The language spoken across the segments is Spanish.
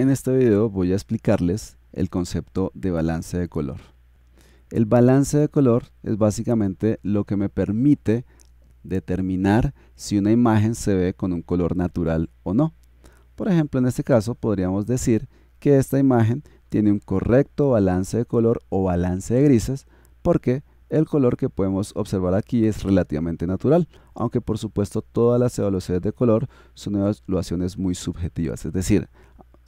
En este video voy a explicarles el concepto de balance de color. El balance de color es básicamente lo que me permite determinar si una imagen se ve con un color natural o no. Por ejemplo, en este caso podríamos decir que esta imagen tiene un correcto balance de color o balance de grises porque el color que podemos observar aquí es relativamente natural, aunque por supuesto todas las evaluaciones de color son evaluaciones muy subjetivas, es decir,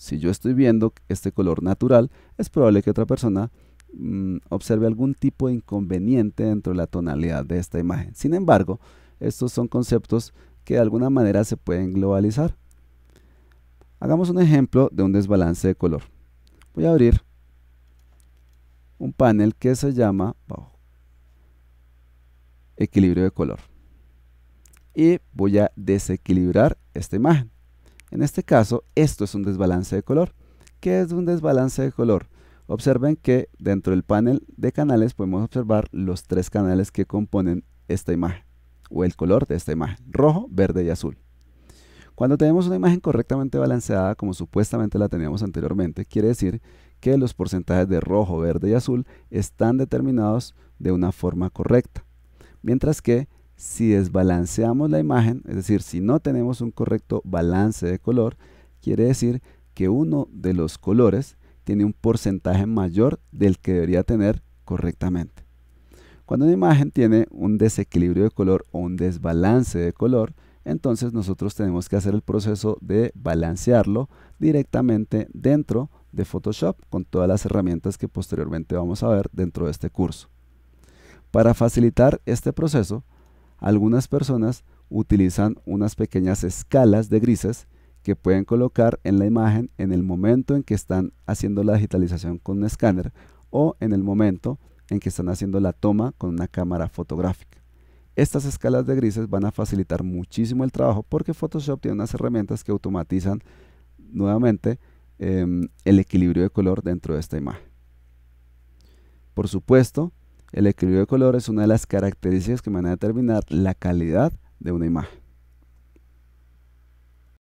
si yo estoy viendo este color natural, es probable que otra persona mm, observe algún tipo de inconveniente dentro de la tonalidad de esta imagen. Sin embargo, estos son conceptos que de alguna manera se pueden globalizar. Hagamos un ejemplo de un desbalance de color. Voy a abrir un panel que se llama equilibrio de color y voy a desequilibrar esta imagen. En este caso, esto es un desbalance de color. ¿Qué es un desbalance de color? Observen que dentro del panel de canales podemos observar los tres canales que componen esta imagen o el color de esta imagen, rojo, verde y azul. Cuando tenemos una imagen correctamente balanceada como supuestamente la teníamos anteriormente, quiere decir que los porcentajes de rojo, verde y azul están determinados de una forma correcta, mientras que si desbalanceamos la imagen, es decir, si no tenemos un correcto balance de color, quiere decir que uno de los colores tiene un porcentaje mayor del que debería tener correctamente. Cuando una imagen tiene un desequilibrio de color o un desbalance de color, entonces nosotros tenemos que hacer el proceso de balancearlo directamente dentro de Photoshop con todas las herramientas que posteriormente vamos a ver dentro de este curso. Para facilitar este proceso, algunas personas utilizan unas pequeñas escalas de grises que pueden colocar en la imagen en el momento en que están haciendo la digitalización con un escáner o en el momento en que están haciendo la toma con una cámara fotográfica. Estas escalas de grises van a facilitar muchísimo el trabajo porque Photoshop tiene unas herramientas que automatizan nuevamente em, el equilibrio de color dentro de esta imagen. Por supuesto, el equilibrio de color es una de las características que van a determinar la calidad de una imagen.